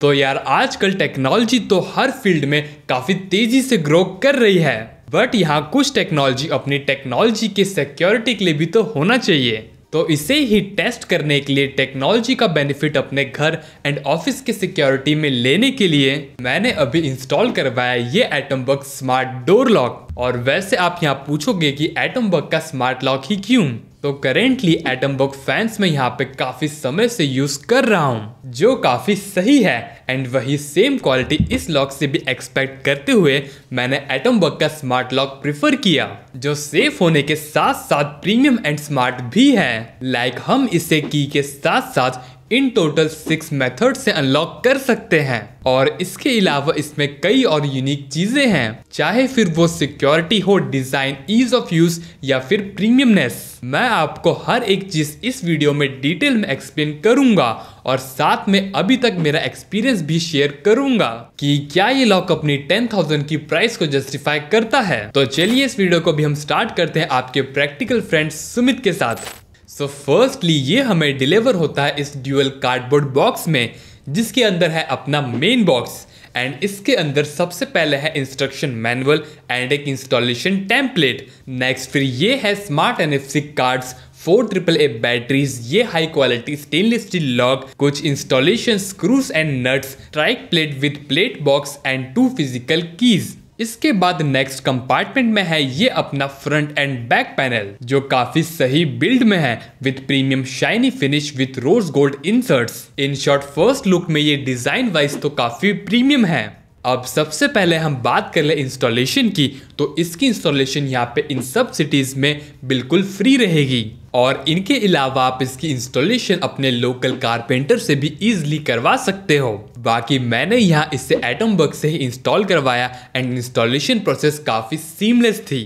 तो यार आजकल टेक्नोलॉजी तो हर फील्ड में काफ़ी तेज़ी से ग्रो कर रही है बट यहाँ कुछ टेक्नोलॉजी अपनी टेक्नोलॉजी के सिक्योरिटी के लिए भी तो होना चाहिए तो इसे ही टेस्ट करने के लिए टेक्नोलॉजी का बेनिफिट अपने घर एंड ऑफिस के सिक्योरिटी में लेने के लिए मैंने अभी इंस्टॉल करवाया ये Atomberg smart door lock और वैसे आप यहाँ पूछोगे कि एटम बग का स्मार्ट लॉक ही क्यों तो करेंटली एटम बॉक फैंस में यहाँ पे काफ़ी समय से यूज़ कर रहा हूँ जो काफ़ी सही है एंड वही सेम क्वालिटी इस लॉक से भी एक्सपेक्ट करते हुए मैंने एटम बुक का स्मार्ट लॉक प्रिफर किया जो सेफ होने के साथ साथ प्रीमियम एंड स्मार्ट भी है लाइक like हम इसे की के साथ साथ इन टोटल सिक्स मेथड से अनलॉक कर सकते हैं और इसके अलावा इसमें कई और यूनिक चीज़ें हैं चाहे फिर वो सिक्योरिटी हो डिज़ाइन ईज ऑफ यूज़ या फिर प्रीमियमनेस मैं आपको हर एक चीज़ इस वीडियो में डिटेल में एक्सप्लेन करूंगा और साथ में अभी तक मेरा एक्सपीरियंस भी शेयर करूंगा कि क्या ये लॉक अपनी 10,000 की प्राइस को जस्टिफाई करता है तो चलिए इस वीडियो को भी हम स्टार्ट करते हैं आपके प्रैक्टिकल फ्रेंड सुमित के साथ सो so फर्स्टली ये हमें डिलीवर होता है इस ड्यूअल कार्डबोर्ड बॉक्स में जिसके अंदर है अपना मेन बॉक्स एंड इसके अंदर सबसे पहले है इंस्ट्रक्शन मैनुअल एंड एक इंस्टॉलेशन टेम्पलेट नेक्स्ट फिर ये है smart N F cards four triple A batteries ये high quality stainless steel lock कुछ installation screws and nuts strike plate with plate box and two physical keys इसके बाद next compartment में है ये अपना फ्रंट एंड बैक पैनल जो काफी सही बिल्ड में है with premium shiny finish with rose gold inserts in short first look में ये डिजाइन वाइज तो काफी प्रीमियम है अब सबसे पहले हम बात कर ले इंस्टॉलेशन की तो इसकी इंस्टॉलेशन यहाँ पे इन सब सिटीज में बिल्कुल फ्री रहेगी और इनके अलावा आप इसकी इंस्टॉलेशन अपने लोकल कारपेंटर से भी इजीली करवा सकते हो बाकी मैंने यहाँ इससे एटम बग से ही इंस्टॉल करवाया एंड इंस्टॉलेशन प्रोसेस काफ़ी सीमलेस थी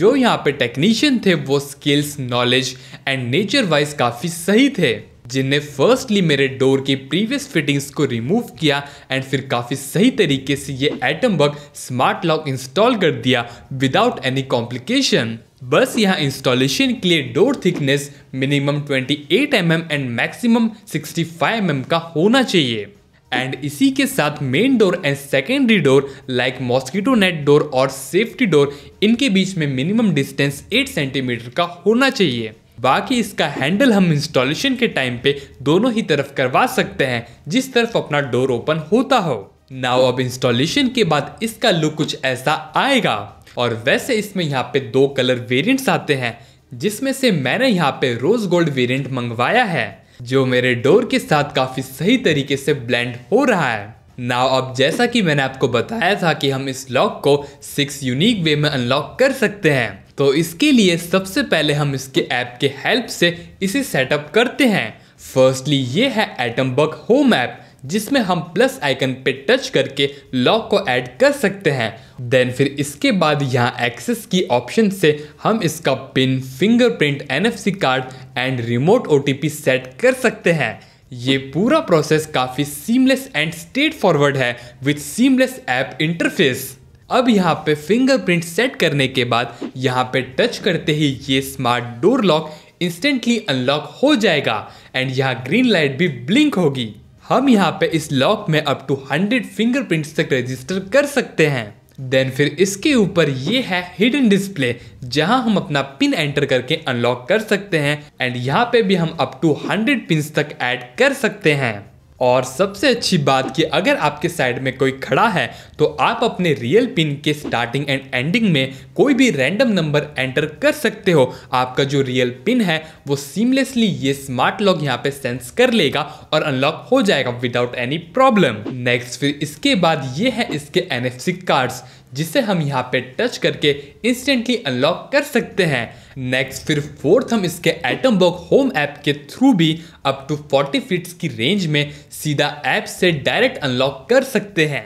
जो यहाँ पे टेक्नीशियन थे वो skills knowledge and nature wise काफ़ी सही थे जिनने फर्स्टली मेरे डोर की प्रीवियस फिटिंग्स को रिमूव किया एंड फिर काफ़ी सही तरीके से ये Atomberg smart lock install कर दिया विदाउट एनी कॉम्प्लिकेशन बस यहाँ इंस्टॉलेशन के लिए door thickness minimum 28 M mm and maximum 65 M mm का होना चाहिए एंड इसी के साथ main door and secondary door like mosquito net door और सेफ्टी डोर इनके बीच में मिनिमम डिस्टेंस 8 सेंटीमीटर का होना चाहिए बाकी इसका हैंडल हम इंस्टॉलेशन के टाइम पे दोनों ही तरफ करवा सकते हैं जिस तरफ अपना डोर ओपन होता हो नाउ अब इंस्टॉलेशन के बाद इसका लुक कुछ ऐसा आएगा और वैसे इसमें यहाँ पे दो कलर वेरियंट्स आते हैं जिसमें से मैंने यहाँ पे रोज गोल्ड वेरियंट मंगवाया है जो मेरे डोर के साथ काफ़ी सही तरीके से ब्लेंड हो रहा है नाउ अब जैसा कि मैंने आपको बताया था कि हम इस लॉक को सिक्स यूनिक वे में अनलॉक कर सकते हैं तो इसके लिए सबसे पहले हम इसके ऐप के हेल्प से इसे सेटअप करते हैं फर्स्टली ये है एटम बग होम ऐप जिसमें हम प्लस आइकन पे टच करके लॉक को ऐड कर सकते हैं देन फिर इसके बाद यहाँ एक्सेस की ऑप्शन से हम इसका pin fingerprint NFC card and remote OTP set कर सकते हैं ये पूरा प्रोसेस काफ़ी सीमलेस एंड स्ट्रेट फॉरवर्ड है विथ सीमलेस ऐप इंटरफेस अब यहाँ पे फिंगरप्रिंट सेट करने के बाद यहाँ पे टच करते ही ये smart door lock instantly unlock हो जाएगा एंड यहाँ ग्रीन लाइट भी ब्लिंक होगी हम यहाँ पे इस लॉक में अप टू 100 फिंगरप्रिंट्स तक रजिस्टर कर सकते हैं देन फिर इसके ऊपर ये है हिडन डिस्प्ले जहाँ हम अपना पिन एंटर करके अनलॉक कर सकते हैं एंड यहाँ पे भी हम अप टू 100 पिन तक ऐड कर सकते हैं और सबसे अच्छी बात कि अगर आपके साइड में कोई खड़ा है तो आप अपने रियल पिन के स्टार्टिंग एंड एंडिंग में कोई भी रैंडम नंबर एंटर कर सकते हो आपका जो रियल पिन है वो सीमलेसली ये स्मार्ट लॉक यहाँ पे सेंस कर लेगा और अनलॉक हो जाएगा विदाउट एनी प्रॉब्लम नेक्स्ट फिर इसके बाद ये है इसके एन कार्ड्स जिसे हम यहाँ पे टच करके इंस्टेंटली अनलॉक कर सकते हैं नेक्स्ट फिर फोर्थ हम इसके एटम बॉक होम ऐप के थ्रू भी अप टू 40 फीट की रेंज में सीधा ऐप से डायरेक्ट अनलॉक कर सकते हैं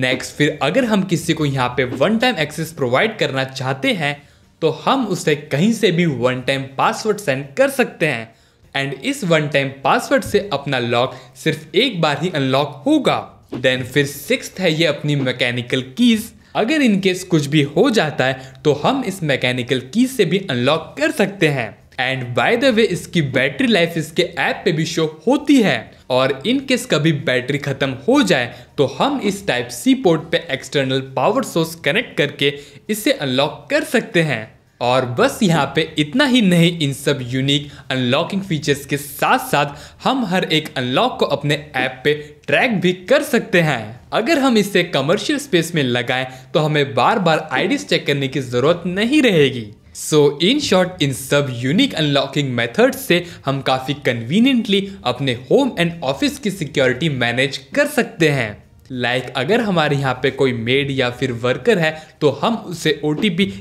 नेक्स्ट फिर अगर हम किसी को यहाँ पे वन टाइम एक्सेस प्रोवाइड करना चाहते हैं तो हम उसे कहीं से भी वन टाइम पासवर्ड सेंड कर सकते हैं एंड इस वन टाइम पासवर्ड से अपना लॉक सिर्फ एक बार ही अनलॉक होगा देन फिर सिक्स है ये अपनी मैकेनिकल कीज़ अगर इनकेस कुछ भी हो जाता है तो हम इस मैकेनिकल की से भी अनलॉक कर सकते हैं एंड बाय द वे इसकी बैटरी लाइफ इसके ऐप पे भी शो होती है और इनकेस कभी बैटरी खत्म हो जाए तो हम इस टाइप सी पोर्ट पे एक्सटर्नल पावर सोर्स कनेक्ट करके इसे अनलॉक कर सकते हैं और बस यहाँ पे इतना ही नहीं इन सब यूनिक अनलॉकिंग फीचर्स के साथ साथ हम हर एक अनलॉक को अपने ऐप पे ट्रैक भी कर सकते हैं अगर हम इसे कमर्शियल स्पेस में लगाएं तो हमें बार बार आईडीज चेक करने की ज़रूरत नहीं रहेगी सो इन शॉर्ट इन सब यूनिक अनलॉकिंग मेथड से हम काफ़ी कन्वीनियंटली अपने होम एंड ऑफिस की सिक्योरिटी मैनेज कर सकते हैं लाइक like, अगर हमारे यहाँ पे कोई मेड या फिर वर्कर है तो हम उसे ओ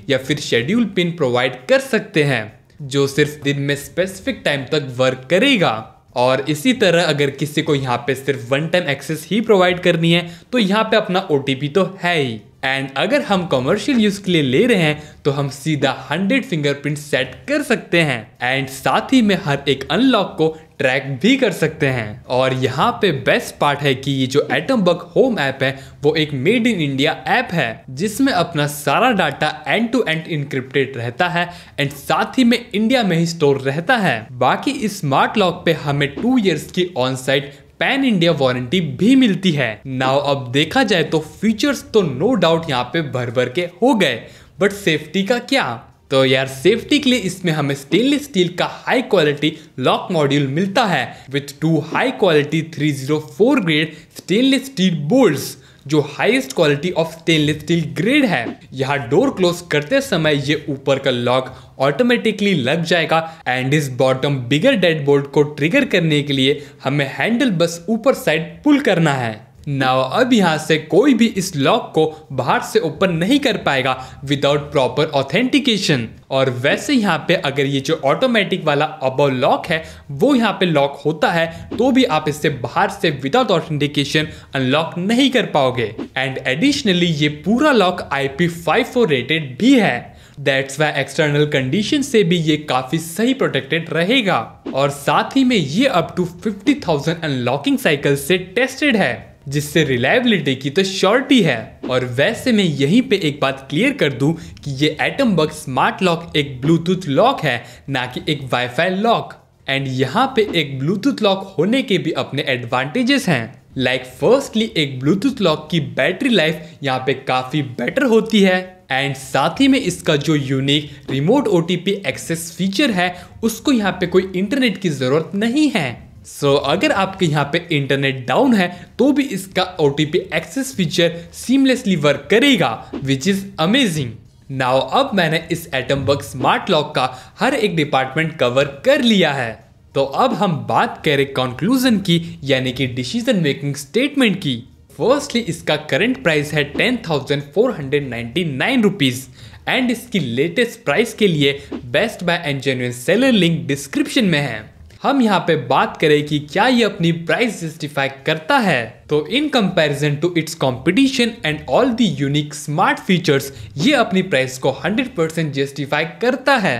या फिर शेड्यूल पिन प्रोवाइड कर सकते हैं जो सिर्फ दिन में स्पेसिफिक टाइम तक वर्क करेगा और इसी तरह अगर किसी को यहाँ पे सिर्फ वन टाइम एक्सेस ही प्रोवाइड करनी है तो यहाँ पे अपना ओ तो है ही एंड अगर हम कमर्शियल यूज़ के लिए ले रहे हैं तो हम सीधा 100 फिंगरप्रिंट सेट कर सकते हैं एंड साथ ही में हर एक अनलॉक को ट्रैक भी कर सकते हैं और यहाँ पे बेस्ट पार्ट है कि ये जो एटम बग होम ऐप है वो एक मेड इन इंडिया ऐप है जिसमें अपना सारा data and to end encrypted रहता है एंड साथ ही में इंडिया में ही स्टोर रहता है बाकी इस स्मार्ट लॉक पे हमें टू इयर्स की on site pan India warranty भी मिलती है नाउ अब देखा जाए तो फीचर्स तो नो डाउट यहाँ पे भर भर के हो गए बट सेफ्टी का क्या तो यार सेफ्टी के लिए इसमें हमें स्टेनलेस स्टील का हाई क्वालिटी लॉक मॉड्यूल मिलता है with two high quality 304 grade stainless steel bolts जो highest quality of stainless steel grade है यहाँ डोर क्लोज करते समय ये ऊपर का लॉक ऑटोमेटिकली लग जाएगा एंड इस बॉटम बिगर डेड बोर्ड को ट्रिगर करने के लिए हमें हैंडल बस ऊपर साइड पुल करना है नाउ अब यहाँ से कोई भी इस लॉक को बाहर से ओपन नहीं कर पाएगा विदाउट प्रॉपर ऑथेंटिकेशन और वैसे यहाँ पे अगर ये जो ऑटोमेटिक वाला अब लॉक है वो यहाँ पे लॉक होता है तो भी आप इससे बाहर से विदाउट ऑथेंटिकेशन अनलॉक नहीं कर पाओगे एंड एडिशनली ये पूरा लॉक आई पी रेटेड भी है दैट्स वाई एक्सटर्नल कंडीशन से भी ये काफ़ी सही प्रोटेक्टेड रहेगा और साथ ही में ये अप टू 50,000 अनलॉकिंग साइकिल से टेस्टेड है जिससे रिलायबिलिटी की तो श्योरिटी है और वैसे मैं यहीं पे एक बात क्लियर कर दूं कि ये एटम बग स्मार्ट लॉक एक ब्लूटूथ लॉक है ना कि एक वाईफाई लॉक एंड यहाँ पे एक ब्लूटूथ लॉक होने के भी अपने एडवांटेजेस हैं लाइक like फर्स्टली एक ब्लूटूथ लॉक की बैटरी लाइफ यहाँ पे काफ़ी बेटर होती है एंड साथ ही में इसका जो unique remote O access feature है उसको यहाँ पे कोई इंटरनेट की ज़रूरत नहीं है सो so, अगर आपके यहाँ पे इंटरनेट डाउन है तो भी इसका O access feature seamlessly work करेगा विच इज़ अमेजिंग नाउ अब मैंने इस एटम बग स्मार्ट लॉक का हर एक डिपार्टमेंट कवर कर लिया है तो अब हम बात करें कंक्लूजन की यानी कि डिसीजन मेकिंग स्टेटमेंट की फर्स्टली इसका करंट प्राइस है ten thousand four hundred ninety nine rupees and इसकी लेटेस्ट प्राइस के लिए best buy and genuine seller link description में है हम यहाँ पे बात करें कि क्या ये अपनी प्राइस जस्टिफाई करता है तो in comparison to its competition and all the unique smart features ये अपनी प्राइस को 100% परसेंट जस्टिफाई करता है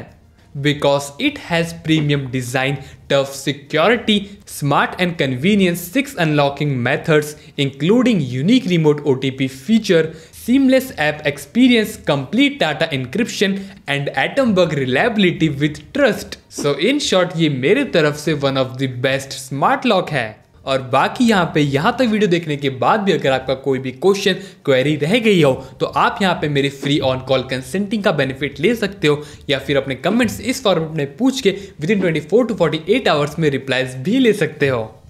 because it has premium design tough security smart and convenience six unlocking methods including unique remote O feature seamless app experience, complete data encryption and atom bug reliability with trust. So in short ये मेरे तरफ से one of the best smart lock है और बाकी यहाँ पे यहाँ तक वीडियो देखने के बाद भी अगर आपका कोई भी क्वेश्चन क्वेरी रह गई हो तो आप यहाँ पे मेरे फ्री ऑन कॉल कंसेंटिंग का बेनिफिट ले सकते हो या फिर अपने कमेंट्स इस फॉर्मेट में पूछ के within twenty four to forty eight hours में रिप्लाइज भी ले सकते हो